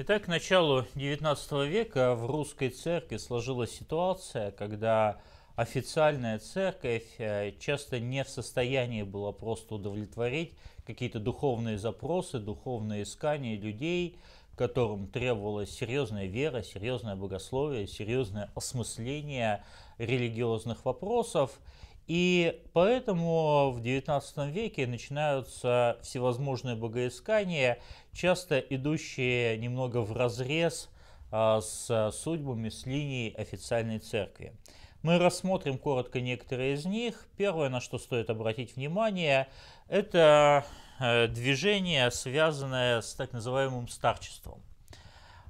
Итак, к началу XIX века в русской церкви сложилась ситуация, когда официальная церковь э, часто не в состоянии была просто удовлетворить какие-то духовные запросы, духовные искания людей, которым требовалась серьезная вера, серьезное богословие, серьезное осмысление религиозных вопросов. И поэтому в XIX веке начинаются всевозможные богоискания, часто идущие немного в разрез а, с судьбами, с линией официальной церкви. Мы рассмотрим коротко некоторые из них. Первое, на что стоит обратить внимание, это э, движение, связанное с так называемым старчеством.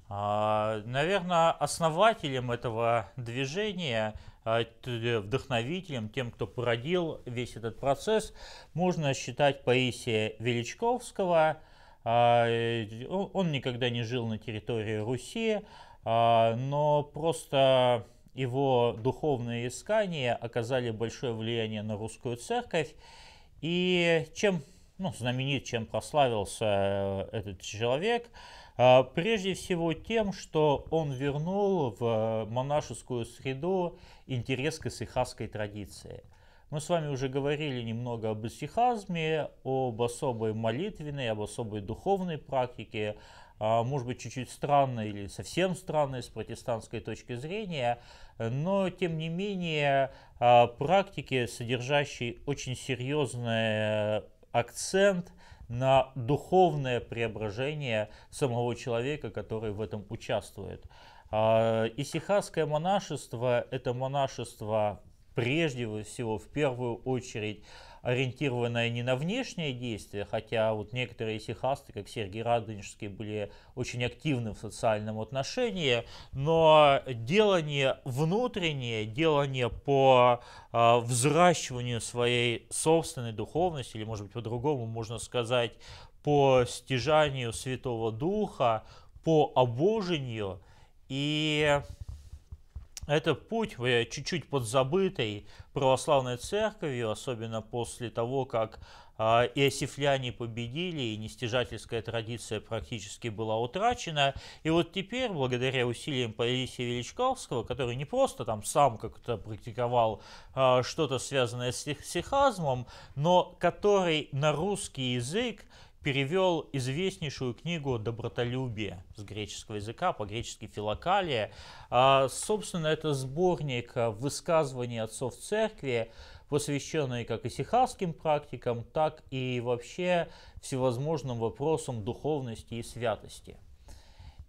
А, Наверное, основателем этого движения а, э, вдохновителем, тем, кто породил весь этот процесс, можно считать Паисия Величковского. А, э, он никогда не жил на территории Руси, а, но просто его духовные искания оказали большое влияние на русскую церковь. И чем ну, знаменит, чем прославился э, этот человек – а, прежде всего тем, что он вернул в э, монашескую среду интерес к исихасской традиции. Мы с вами уже говорили немного об исихазме, об особой молитвенной, об особой духовной практике, а, может быть, чуть-чуть странно или совсем странно с протестантской точки зрения, но, тем не менее, а, практики, содержащие очень серьезный э, акцент – на духовное преображение самого человека, который в этом участвует. А, Исихасское монашество – это монашество прежде всего, в первую очередь, ориентированная не на внешние действия, хотя вот некоторые сихасты, как Сергей Радонежский, были очень активны в социальном отношении, но делание внутреннее, делание по э, взращиванию своей собственной духовности, или, может быть, по-другому можно сказать, по стяжанию Святого Духа, по обожению и это путь чуть-чуть подзабытой православной церковью, особенно после того, как а, иосифляне победили, и нестяжательская традиция практически была утрачена. И вот теперь, благодаря усилиям Паисия Величковского, который не просто там сам как-то практиковал а, что-то связанное с сихазмом, но который на русский язык перевел известнейшую книгу «Добротолюбие» с греческого языка, по-гречески «Филокалия». А, собственно, это сборник высказываний отцов церкви, посвященные как и сихасским практикам, так и вообще всевозможным вопросам духовности и святости.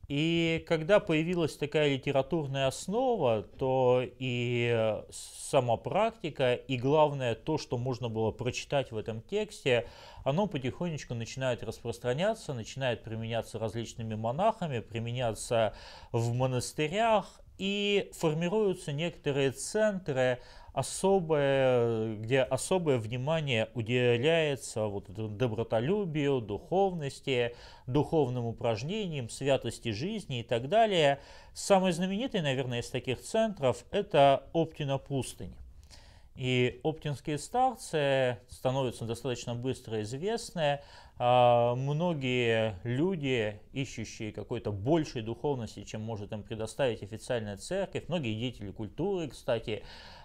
И когда появилась такая литературная основа, то и сама практика, и главное то, что можно было прочитать в этом тексте, оно потихонечку начинает распространяться, начинает применяться различными монахами, применяться в монастырях, и формируются некоторые центры, особое, где особое внимание уделяется вот добротолюбию, духовности, духовным упражнениям, святости жизни и так далее. Самый знаменитый, наверное, из таких центров – это Оптина пустынь. И оптинские старцы становятся достаточно быстро известны. А, многие люди, ищущие какой-то большей духовности, чем может им предоставить официальная церковь, многие деятели культуры, кстати,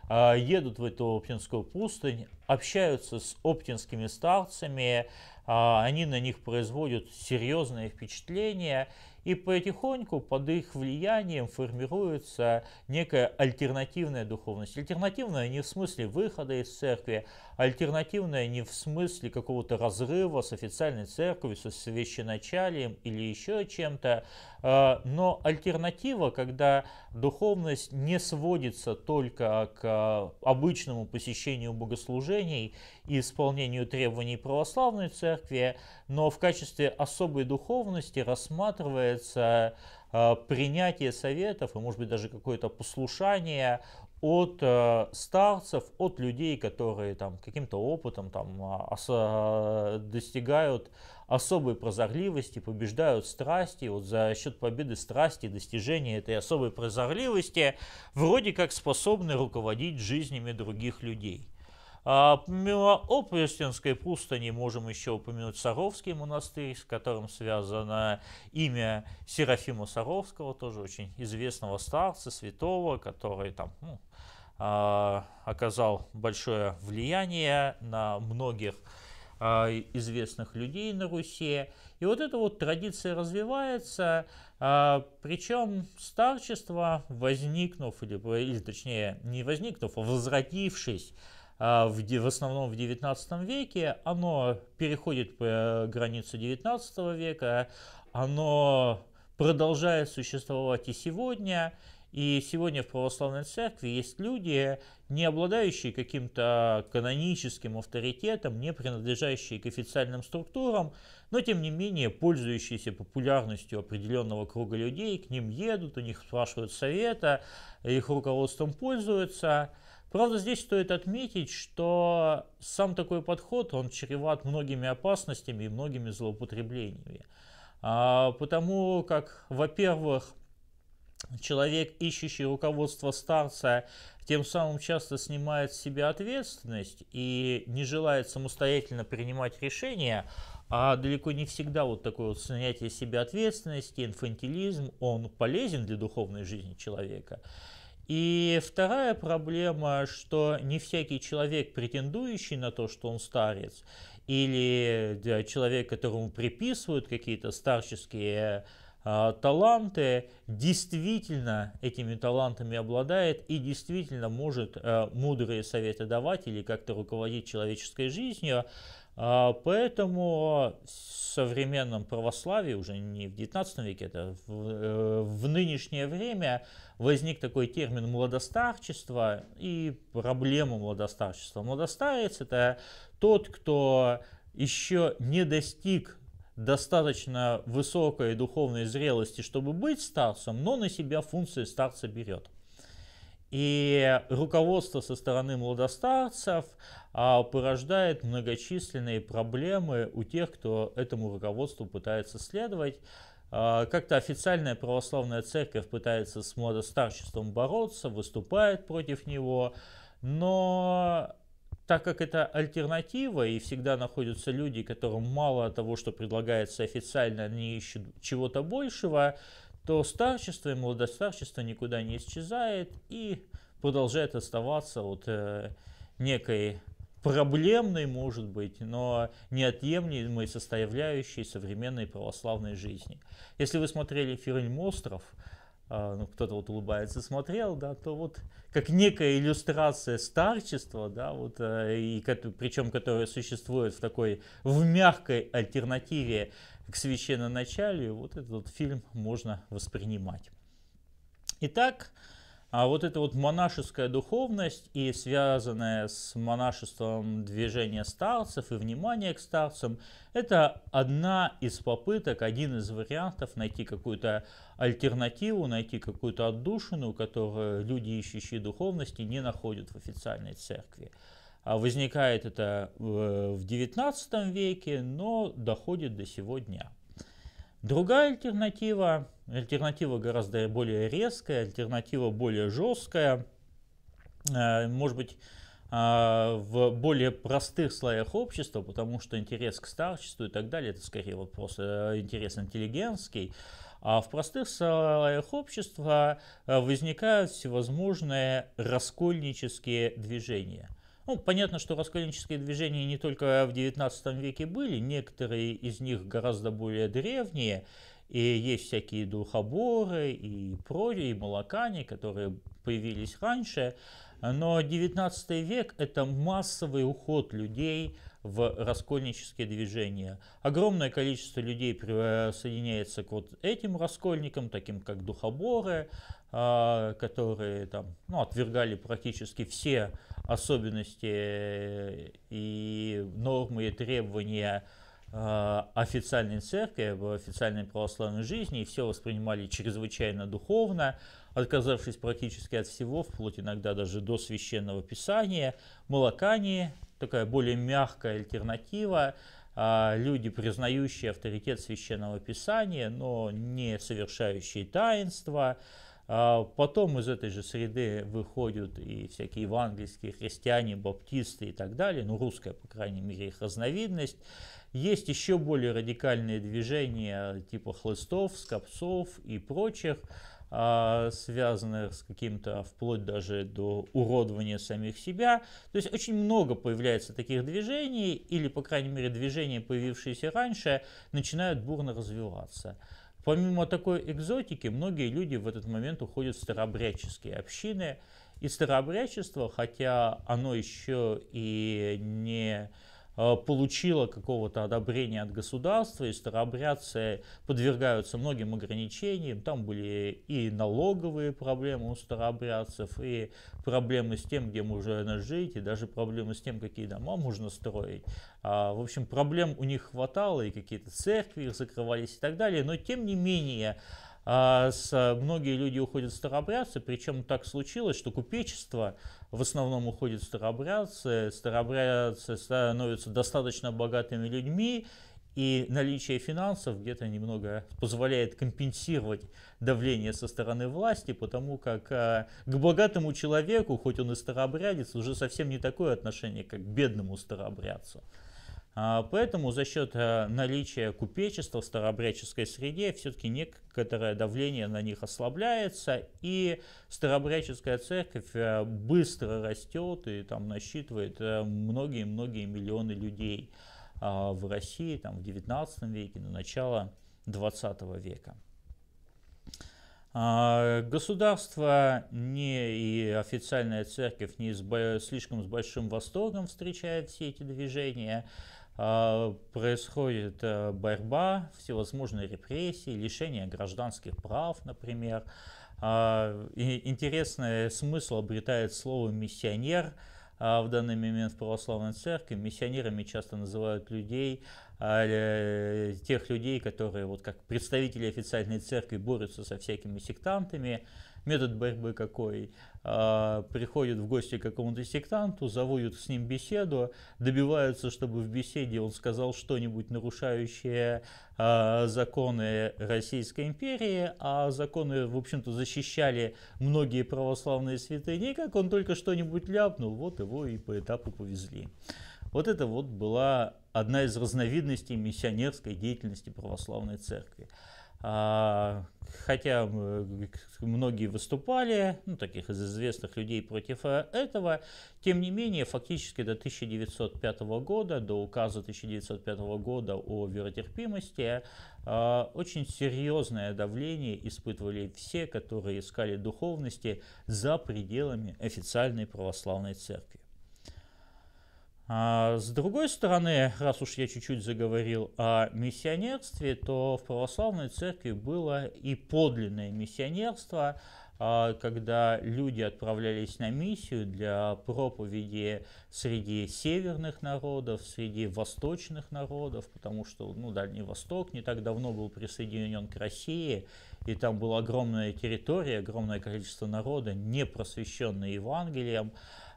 а, едут в эту Оптинскую пустынь, общаются с оптинскими старцами, а, они на них производят серьезные впечатления, и потихоньку под их влиянием формируется некая альтернативная духовность. Альтернативная не в смысле выхода из церкви, Альтернативное не в смысле какого-то разрыва с официальной церковью, со священачалием или еще чем-то, а, но альтернатива, когда духовность не сводится только к а, обычному посещению богослужений и исполнению требований православной церкви, но в качестве особой духовности рассматривается а, принятие советов и, может быть, даже какое-то послушание от э, старцев, от людей, которые там каким-то опытом там а, ос- э, достигают особой прозорливости, побеждают страсти, вот за счет победы страсти, достижения этой особой прозорливости, вроде как способны руководить жизнями других людей. А, помимо Опрестинской пустыни можем еще упомянуть Саровский монастырь, с которым связано имя Серафима Саровского, тоже очень известного старца, святого, который там ну, а, оказал большое влияние на многих а, известных людей на Руси. И вот эта вот традиция развивается, причем старчество, возникнув, или, или точнее не возникнув, а возродившись а, в, в основном в 19 веке, оно переходит по э, границу 19 века, оно продолжает существовать и сегодня, и сегодня в православной церкви есть люди, не обладающие каким-то каноническим авторитетом, не принадлежащие к официальным структурам, но тем не менее пользующиеся популярностью определенного круга людей, к ним едут, у них спрашивают совета, их руководством пользуются – Правда, здесь стоит отметить, что сам такой подход, он чреват многими опасностями и многими злоупотреблениями. А, потому как, во-первых, человек, ищущий руководство старца, тем самым часто снимает с себя ответственность и не желает самостоятельно принимать решения, а далеко не всегда вот такое вот снятие себя ответственности, инфантилизм, он полезен для духовной жизни человека. И вторая проблема, что не всякий человек, претендующий на то, что он старец, или человек, которому приписывают какие-то старческие а, таланты, действительно этими талантами обладает и действительно может э, мудрые советы давать или как-то руководить человеческой жизнью. А, поэтому в современном православии, уже не в 19 веке, это в, э, в нынешнее время возник такой термин младостарчество и проблема младостарчества. Младостарец – это тот, кто еще не достиг достаточно высокой духовной зрелости, чтобы быть старцем, но на себя функции старца берет. И руководство со стороны младостарцев а, порождает многочисленные проблемы у тех, кто этому руководству пытается следовать. А, Как-то официальная православная церковь пытается с молодостарчеством бороться, выступает против него, но так как это альтернатива, и всегда находятся люди, которым мало того, что предлагается официально, они ищут чего-то большего, то старчество и молодость старчества никуда не исчезает и продолжает оставаться вот э, некой проблемной, может быть, но неотъемлемой составляющей современной православной жизни. Если вы смотрели фильм «Остров», э, ну, кто-то вот улыбается, смотрел, да, то вот как некая иллюстрация старчества, да, вот, э, и, причем которая существует в такой, в мягкой альтернативе к священноначалию вот этот фильм можно воспринимать. Итак, а вот эта вот монашеская духовность и связанная с монашеством движение старцев и внимание к старцам, это одна из попыток, один из вариантов найти какую-то альтернативу, найти какую-то отдушину, которую люди, ищущие духовности, не находят в официальной церкви. А возникает это э, в XIX веке, но доходит до сегодня. Другая альтернатива, альтернатива гораздо более резкая, альтернатива более жесткая, э, может быть, а, в более простых слоях общества, потому что интерес к старчеству и так далее, это скорее вопрос э, интерес интеллигентский, а в простых слоях общества возникают всевозможные раскольнические движения – ну, понятно, что раскольнические движения не только в XIX веке были, некоторые из них гораздо более древние, и есть всякие духоборы и прори, и молокане, которые появились раньше, но XIX век – это массовый уход людей в раскольнические движения. Огромное количество людей присоединяется к вот этим раскольникам, таким как духоборы, а, которые там, ну, отвергали практически все особенности э, и нормы и требования э, официальной церкви, официальной православной жизни, и все воспринимали чрезвычайно духовно, отказавшись практически от всего, вплоть иногда даже до священного писания. Молокане, такая более мягкая альтернатива, э, люди, признающие авторитет священного писания, но не совершающие таинства, а потом из этой же среды выходят и всякие евангельские христиане, баптисты и так далее, ну русская, по крайней мере, их разновидность. Есть еще более радикальные движения типа хлыстов, скопцов и прочих, а, связанных с каким-то вплоть даже до уродования самих себя. То есть очень много появляется таких движений, или, по крайней мере, движения, появившиеся раньше, начинают бурно развиваться. Помимо такой экзотики, многие люди в этот момент уходят в старообрядческие общины. И старообрядчество, хотя оно еще и не Э, получила какого-то одобрения от государства, и старообрядцы подвергаются многим ограничениям. Там были и налоговые проблемы у старообрядцев, и проблемы с тем, где можно жить, и даже проблемы с тем, какие дома можно строить. А, в общем, проблем у них хватало, и какие-то церкви их закрывались и так далее. Но тем не менее, а с, э, многие люди уходят старообрядцы, причем так случилось, что купечество в основном уходит старообрядцы, старообрядцы становятся достаточно богатыми людьми, и наличие финансов где-то немного позволяет компенсировать давление со стороны власти, потому как а, к богатому человеку, хоть он и старообрядец, уже совсем не такое отношение, как к бедному старообрядцу. А, поэтому за счет э, наличия купечества в старообрядческой среде все-таки некоторое давление на них ослабляется, и старообрядческая церковь э, быстро растет и там насчитывает э, многие-многие миллионы людей а, в России там, в 19 веке, на начало 20 века. А, государство не, и официальная церковь не с, слишком с большим восторгом встречает все эти движения. А, происходит э, борьба, всевозможные репрессии, лишение гражданских прав, например. А, и интересный смысл обретает слово «миссионер», а, в данный момент в православной церкви. Миссионерами часто называют людей, э, тех людей, которые вот как представители официальной церкви борются со всякими сектантами, Метод борьбы какой? А, приходят в гости к какому-то сектанту, заводят с ним беседу, добиваются, чтобы в беседе он сказал что-нибудь, нарушающее а, законы Российской империи, а законы, в общем-то, защищали многие православные святыни, и как он только что-нибудь ляпнул, вот его и по этапу повезли. Вот это вот была одна из разновидностей миссионерской деятельности православной церкви. А, хотя э, многие выступали, ну, таких из известных людей против э, этого, тем не менее, фактически до 1905 года, до указа 1905 года о веротерпимости, а, очень серьезное давление испытывали все, которые искали духовности за пределами официальной православной церкви. А с другой стороны, раз уж я чуть-чуть заговорил о миссионерстве, то в православной церкви было и подлинное миссионерство, а, когда люди отправлялись на миссию для проповеди среди северных народов, среди восточных народов, потому что ну, Дальний Восток не так давно был присоединен к России, и там была огромная территория, огромное количество народа, не просвещенные Евангелием.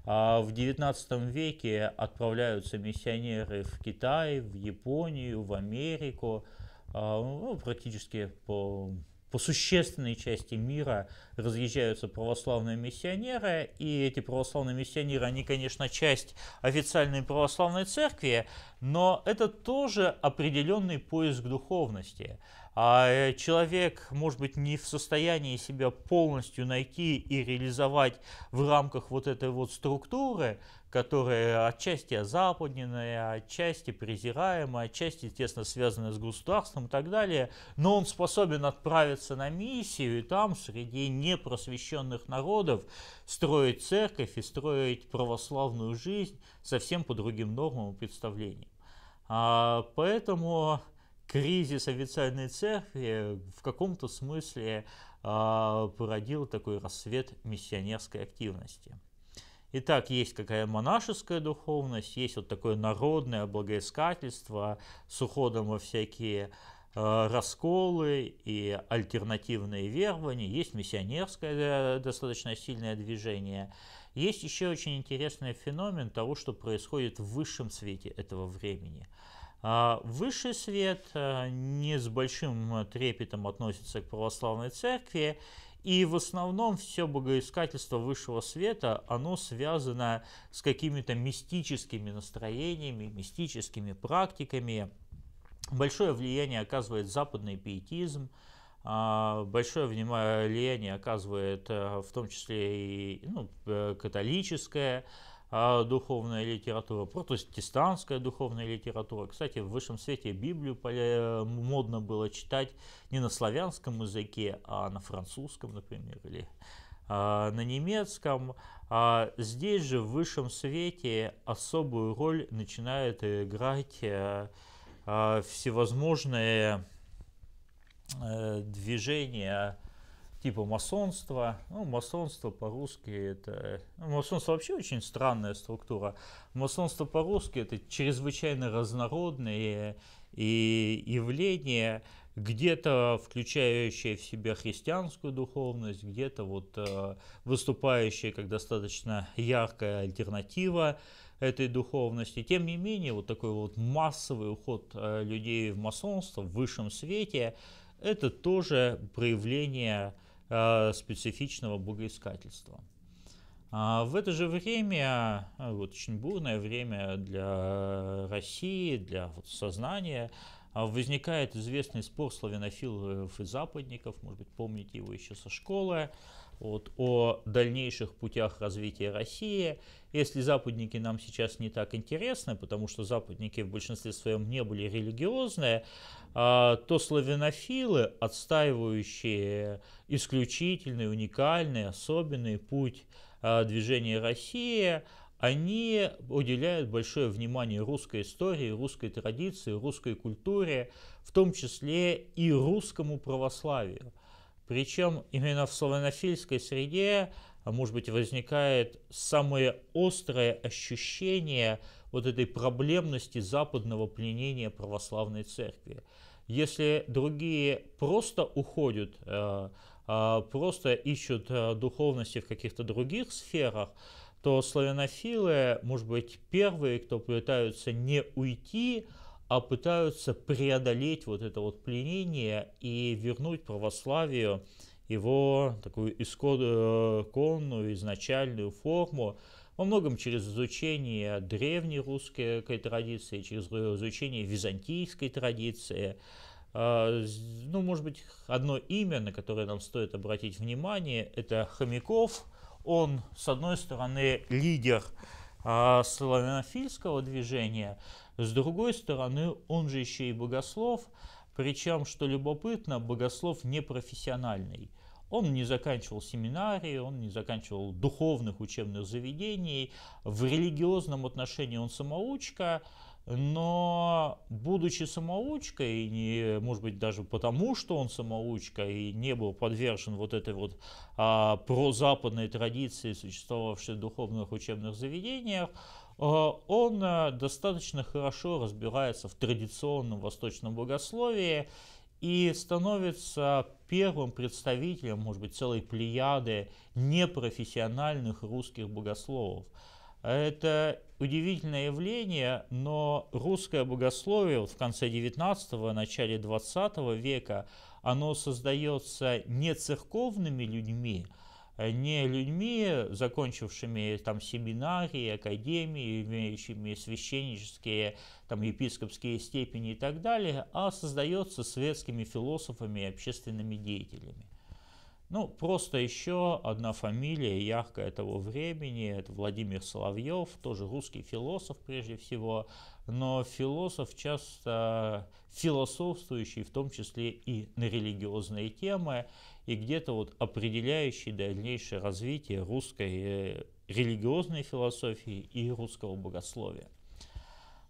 А в XIX веке отправляются миссионеры в Китай, в Японию, в Америку, а, ну, практически по, по существенной части мира разъезжаются православные миссионеры, и эти православные миссионеры, они, конечно, часть официальной православной церкви, но это тоже определенный поиск духовности а э, человек, может быть, не в состоянии себя полностью найти и реализовать в рамках вот этой вот структуры, которая отчасти озападненная, отчасти презираемая, отчасти тесно связанная с государством и так далее, но он способен отправиться на миссию и там среди непросвещенных народов строить церковь и строить православную жизнь совсем по другим нормам и представлениям. А, поэтому кризис официальной церкви в каком-то смысле а, породил такой рассвет миссионерской активности. Итак, есть какая монашеская духовность, есть вот такое народное благоискательство с уходом во всякие а, расколы и альтернативные верования, есть миссионерское достаточно сильное движение. Есть еще очень интересный феномен того, что происходит в высшем свете этого времени – а, высший свет э, не с большим э, трепетом относится к православной церкви, и в основном все богоискательство высшего света, оно связано с какими-то мистическими настроениями, мистическими практиками. Большое влияние оказывает западный пиетизм, а, большое влияние оказывает э, в том числе и ну, католическое а, духовная литература, протестантская духовная литература. Кстати, в высшем свете Библию э, модно было читать не на славянском языке, а на французском, например, или а, на немецком. А здесь же в высшем свете особую роль начинает играть э, э, всевозможные движения типа масонства. Ну, масонство по-русски это... Ну, масонство вообще очень странная структура. Масонство по-русски это чрезвычайно разнородные э, и явления, где-то включающие в себя христианскую духовность, где-то вот э, выступающие как достаточно яркая альтернатива этой духовности. Тем не менее, вот такой вот массовый уход э, людей в масонство в высшем свете, это тоже проявление Э, специфичного богоискательства. А, в это же время, э, вот очень бурное время для России, для вот сознания, а, возникает известный спор славянофилов и западников, может быть, помните его еще со школы, вот, о дальнейших путях развития России. Если западники нам сейчас не так интересны, потому что западники в большинстве своем не были религиозные, а, то славянофилы, отстаивающие исключительный, уникальный, особенный путь а, движения России, они уделяют большое внимание русской истории, русской традиции, русской культуре, в том числе и русскому православию. Причем именно в славянофильской среде, а, может быть, возникает самое острое ощущение вот этой проблемности западного пленения православной церкви. Если другие просто уходят, э, а, просто ищут э, духовности в каких-то других сферах, то славянофилы, может быть, первые, кто пытаются не уйти, а пытаются преодолеть вот это вот пленение и вернуть православию его такую исконную, э, изначальную форму, во многом через изучение древней русской традиции, через э, изучение византийской традиции. А, ну, может быть, одно имя, на которое нам стоит обратить внимание, это Хомяков. Он, с одной стороны, лидер а, славянофильского движения. С другой стороны, он же еще и богослов, причем, что любопытно, богослов непрофессиональный. Он не заканчивал семинарии, он не заканчивал духовных учебных заведений, в религиозном отношении он самоучка, но будучи самоучкой, и не, может быть даже потому, что он самоучка и не был подвержен вот этой вот а, прозападной традиции, существовавшей в духовных учебных заведениях, а, он а, достаточно хорошо разбирается в традиционном восточном богословии и становится первым представителем, может быть, целой плеяды непрофессиональных русских богословов. Это удивительное явление, но русское богословие в конце 19-го, начале 20 века, оно создается не церковными людьми, не людьми, закончившими там семинарии, академии, имеющими священнические, там епископские степени и так далее, а создается светскими философами и общественными деятелями. Ну, просто еще одна фамилия яркая того времени, это Владимир Соловьев, тоже русский философ прежде всего, но философ часто философствующий, в том числе и на религиозные темы, и где-то вот определяющий дальнейшее развитие русской э, религиозной философии и русского богословия.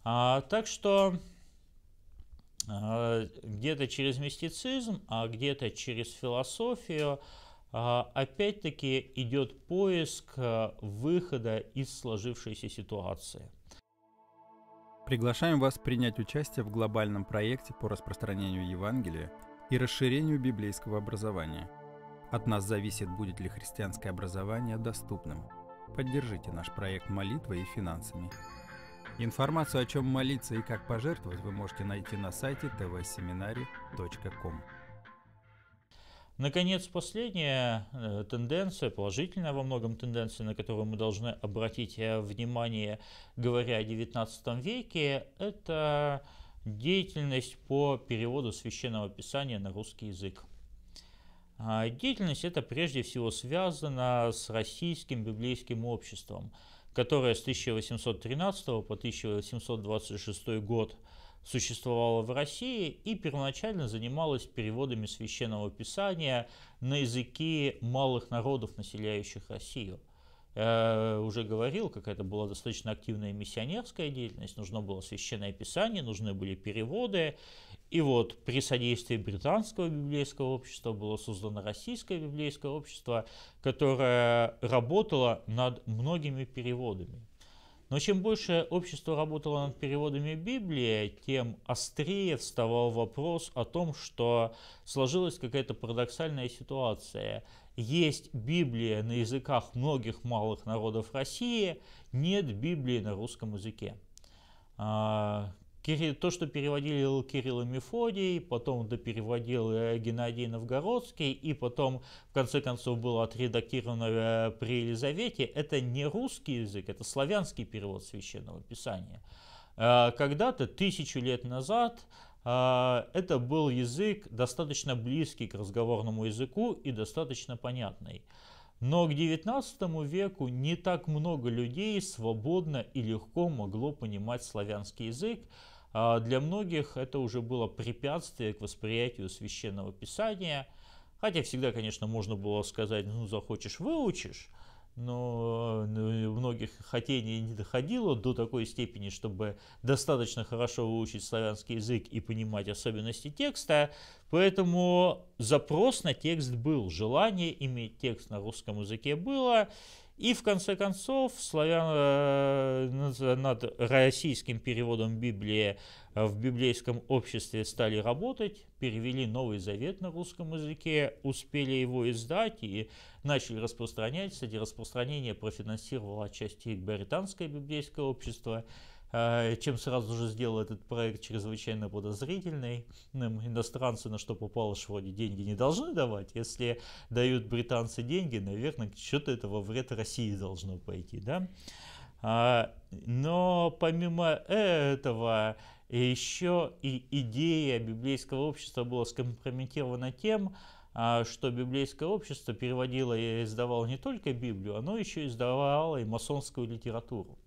А, так что а, где-то через мистицизм, а где-то через философию, а, опять-таки идет поиск а, выхода из сложившейся ситуации. Приглашаем вас принять участие в глобальном проекте по распространению Евангелия и расширению библейского образования. От нас зависит, будет ли христианское образование доступным. Поддержите наш проект молитвой и финансами. Информацию, о чем молиться и как пожертвовать, вы можете найти на сайте tvseminary.com. Наконец, последняя э, тенденция, положительная во многом тенденция, на которую мы должны обратить э, внимание, говоря о XIX веке, это деятельность по переводу священного писания на русский язык. А, деятельность эта прежде всего связана с российским библейским обществом – которая с 1813 по 1826 год существовала в России и первоначально занималась переводами священного писания на языки малых народов, населяющих Россию. Я э, уже говорил, как это была достаточно активная миссионерская деятельность, нужно было священное писание, нужны были переводы, и вот при содействии британского библейского общества было создано российское библейское общество, которое работало над многими переводами. Но чем больше общество работало над переводами Библии, тем острее вставал вопрос о том, что сложилась какая-то парадоксальная ситуация. Есть Библия на языках многих малых народов России, нет Библии на русском языке. А, то, что переводили Кирилл и Мефодий, потом допереводил э, Геннадий Новгородский, и потом, в конце концов, было отредактировано э, при Елизавете, это не русский язык, это славянский перевод священного писания. Э, когда-то, тысячу лет назад, это был язык достаточно близкий к разговорному языку и достаточно понятный. Но к XIX веку не так много людей свободно и легко могло понимать славянский язык, а для многих это уже было препятствие к восприятию священного писания. Хотя всегда, конечно, можно было сказать, ну, захочешь, выучишь. Но ну, многих хотений не доходило до такой степени, чтобы достаточно хорошо выучить славянский язык и понимать особенности текста. Поэтому запрос на текст был, желание иметь текст на русском языке было. И в конце концов славян, э, над российским переводом Библии э, в библейском обществе стали работать, перевели Новый Завет на русском языке, успели его издать и начали распространять. Кстати, распространение профинансировало отчасти британское библейское общество. Э, чем сразу же сделал этот проект чрезвычайно подозрительный Иностранцы на что попало, что вроде деньги не должны давать. Если дают британцы деньги, наверное, что-то этого вред России должно пойти. Да? А, но помимо этого, еще и идея библейского общества была скомпрометирована тем, а, что библейское общество переводило и издавало не только Библию, оно еще издавало и масонскую литературу.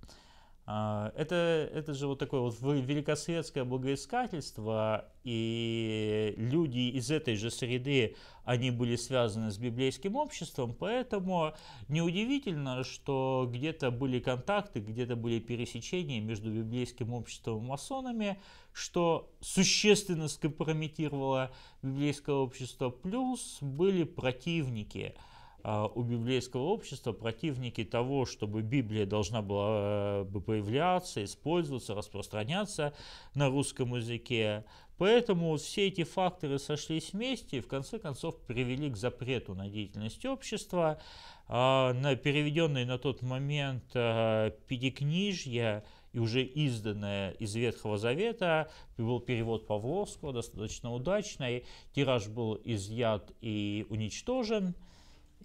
А, это, это же вот такое вот великосветское благоискательство, и люди из этой же среды, они были связаны с библейским обществом, поэтому неудивительно, что где-то были контакты, где-то были пересечения между библейским обществом и масонами, что существенно скомпрометировало библейское общество, плюс были противники – а, у библейского общества противники того, чтобы Библия должна была э, бы появляться, использоваться, распространяться на русском языке. Поэтому все эти факторы сошлись вместе и в конце концов привели к запрету на деятельность общества, а, на переведенные на тот момент э, пятикнижья и уже изданное из Ветхого Завета. Был перевод Павловского, достаточно удачный. Тираж был изъят и уничтожен –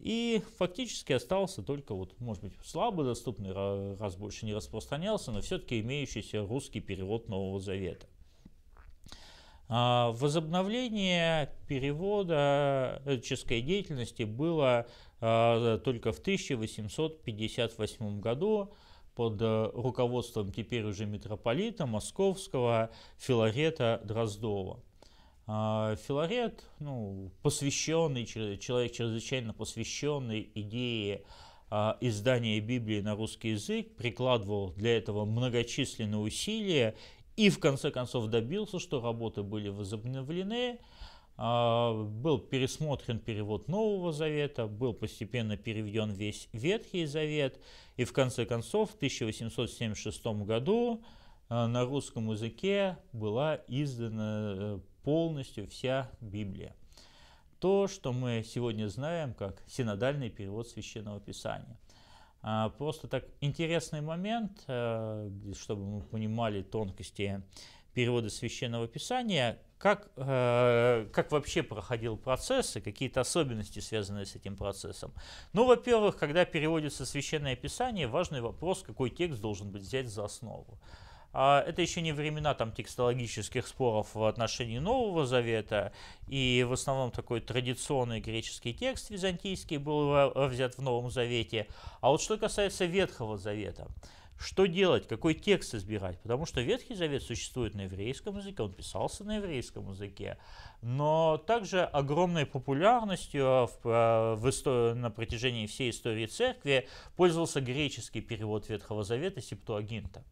и фактически остался только, вот, может быть, слабо доступный, раз больше не распространялся, но все-таки имеющийся русский перевод Нового Завета. А, возобновление перевода э, человеческой деятельности было а, только в 1858 году под э, руководством теперь уже митрополита московского Филарета Дроздова. А, Филарет, ну, посвященный, человек чрезвычайно посвященный идее а, издания Библии на русский язык, прикладывал для этого многочисленные усилия и в конце концов добился, что работы были возобновлены, а, был пересмотрен перевод Нового Завета, был постепенно переведен весь Ветхий Завет, и в конце концов в 1876 году на русском языке была издана э, полностью вся Библия. То, что мы сегодня знаем как синодальный перевод Священного Писания. А, просто так интересный момент, э, чтобы мы понимали тонкости перевода Священного Писания, как, э, как вообще проходил процесс и какие-то особенности, связанные с этим процессом. Ну, во-первых, когда переводится Священное Писание, важный вопрос, какой текст должен быть взять за основу. А, это еще не времена там текстологических споров в отношении Нового Завета, и в основном такой традиционный греческий текст византийский был взят в Новом Завете. А вот что касается Ветхого Завета, что делать, какой текст избирать, потому что Ветхий Завет существует на еврейском языке, он писался на еврейском языке, но также огромной популярностью а, в, а, в истории, на протяжении всей истории церкви пользовался греческий перевод Ветхого Завета Септуагинта.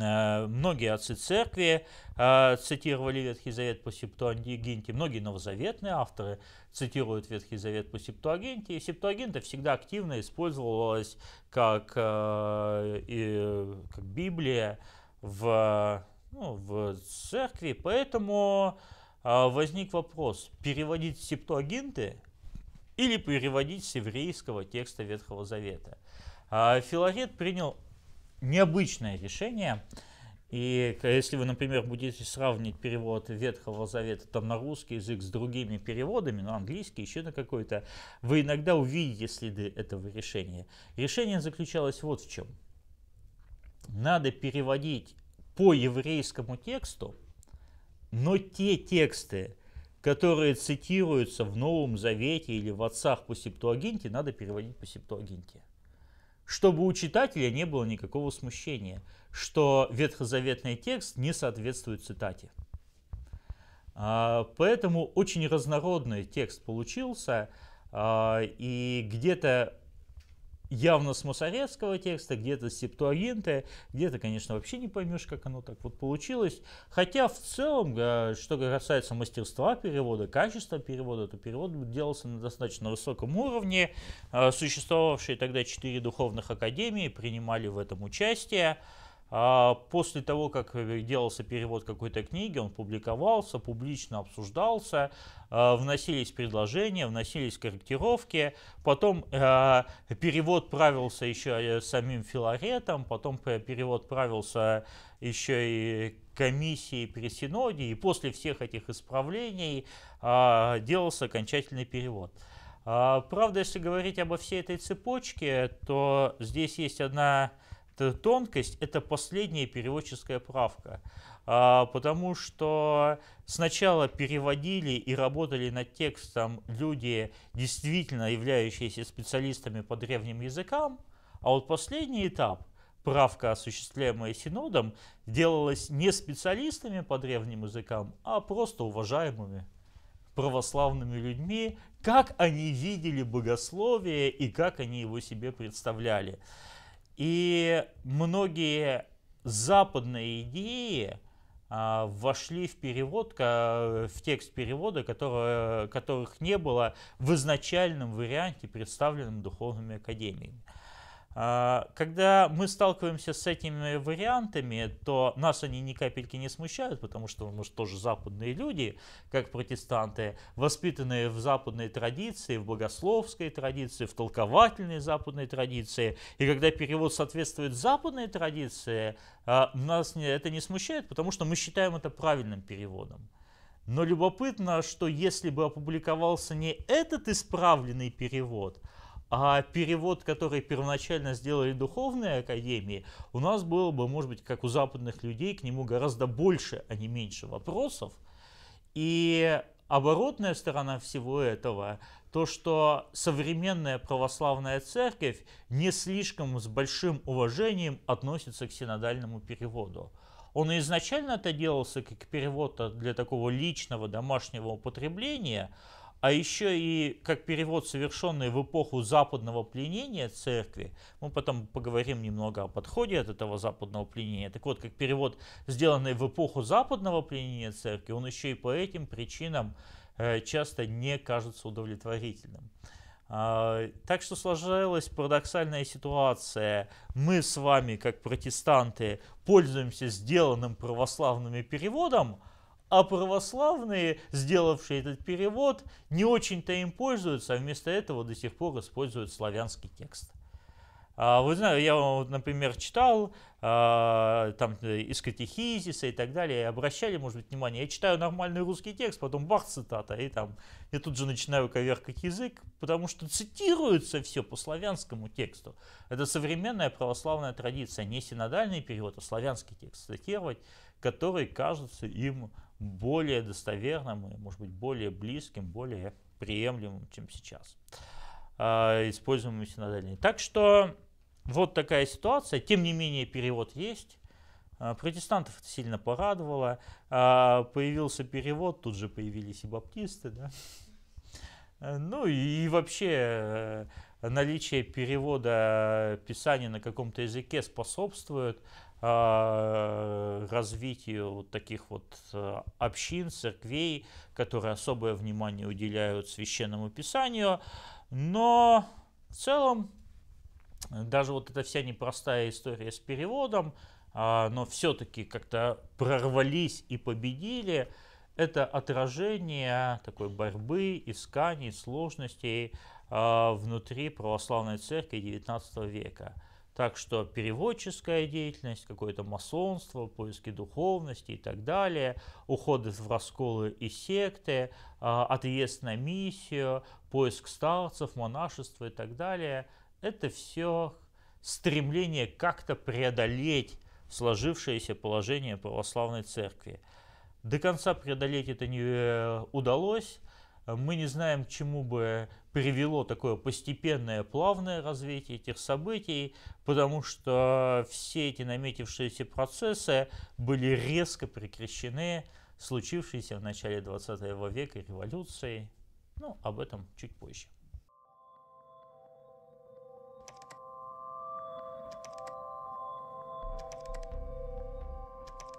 Э, многие отцы церкви э, цитировали Ветхий Завет по Септуагинте, многие новозаветные авторы цитируют Ветхий Завет по Септуагинте, и Септуагинта всегда активно использовалась как, э, как Библия в, ну, в церкви, поэтому возник вопрос, переводить Септуагинты или переводить с еврейского текста Ветхого Завета. Филарет принял необычное решение. И если вы, например, будете сравнить перевод Ветхого Завета там, на русский язык с другими переводами, ну, английский, еще на какой-то, вы иногда увидите следы этого решения. Решение заключалось вот в чем. Надо переводить по еврейскому тексту, но те тексты, которые цитируются в Новом Завете или в Отцах по Септуагинте, надо переводить по Септуагинте чтобы у читателя не было никакого смущения, что ветхозаветный текст не соответствует цитате. А, поэтому очень разнородный текст получился, а, и где-то явно с мусорецкого текста, где-то с септуагинта, где-то, конечно, вообще не поймешь, как оно так вот получилось. Хотя в целом, э, что касается мастерства перевода, качества перевода, то перевод делался на достаточно высоком уровне. Э, существовавшие тогда четыре духовных академии принимали в этом участие. А после того, как э, делался перевод какой-то книги, он публиковался, публично обсуждался, э, вносились предложения, вносились корректировки, потом э, перевод правился еще самим Филаретом, потом перевод правился еще и комиссией при Синоде, и после всех этих исправлений делался окончательный перевод. А, правда, если говорить обо всей этой цепочке, то здесь есть одна эта тонкость – это последняя переводческая правка, а, потому что сначала переводили и работали над текстом люди, действительно являющиеся специалистами по древним языкам, а вот последний этап – правка, осуществляемая синодом, делалась не специалистами по древним языкам, а просто уважаемыми православными людьми, как они видели богословие и как они его себе представляли. И многие западные идеи а, вошли в перевод, в текст перевода, которых не было в изначальном варианте, представленном духовными академиями. А, когда мы сталкиваемся с этими вариантами, то нас они ни капельки не смущают, потому что мы же тоже западные люди, как протестанты, воспитанные в западной традиции, в богословской традиции, в толковательной западной традиции. И когда перевод соответствует западной традиции, а, нас это не смущает, потому что мы считаем это правильным переводом. Но любопытно, что если бы опубликовался не этот исправленный перевод, а перевод, который первоначально сделали духовные академии, у нас было бы, может быть, как у западных людей, к нему гораздо больше, а не меньше вопросов. И оборотная сторона всего этого, то, что современная православная церковь не слишком с большим уважением относится к синодальному переводу. Он изначально это делался как перевод для такого личного домашнего употребления – а еще и как перевод, совершенный в эпоху западного пленения церкви, мы потом поговорим немного о подходе от этого западного пленения. Так вот, как перевод, сделанный в эпоху западного пленения церкви, он еще и по этим причинам э, часто не кажется удовлетворительным. А, так что сложилась парадоксальная ситуация. Мы с вами, как протестанты, пользуемся сделанным православными переводом – а православные, сделавшие этот перевод, не очень-то им пользуются, а вместо этого до сих пор используют славянский текст. А, вы знаете, я, например, читал а, там, э, из катехизиса и так далее, обращали, может быть, внимание, я читаю нормальный русский текст, потом бах, цитата, и там, я тут же начинаю коверкать язык, потому что цитируется все по славянскому тексту. Это современная православная традиция, не синодальный перевод, а славянский текст цитировать, который кажется им более достоверным, и, может быть, более близким, более приемлемым, чем сейчас а, используемыми синодальными. Так что вот такая ситуация. Тем не менее, перевод есть. А, протестантов это сильно порадовало. А, появился перевод, тут же появились и баптисты. Да? Э, ну и вообще э, наличие перевода писания на каком-то языке способствует а, развитию вот таких вот э, общин, церквей, которые особое внимание уделяют священному писанию. Но в целом даже вот эта вся непростая история с переводом, а, но все-таки как-то прорвались и победили, это отражение такой борьбы, исканий, сложностей а, внутри православной церкви XIX века. Так что переводческая деятельность, какое-то масонство, поиски духовности и так далее, уходы в расколы и секты, а, отъезд на миссию, поиск старцев, монашества и так далее – это все стремление как-то преодолеть сложившееся положение православной церкви. До конца преодолеть это не э, удалось. Мы не знаем, к чему бы привело такое постепенное, плавное развитие этих событий, потому что все эти наметившиеся процессы были резко прекращены случившейся в начале 20 века революцией. Ну, об этом чуть позже.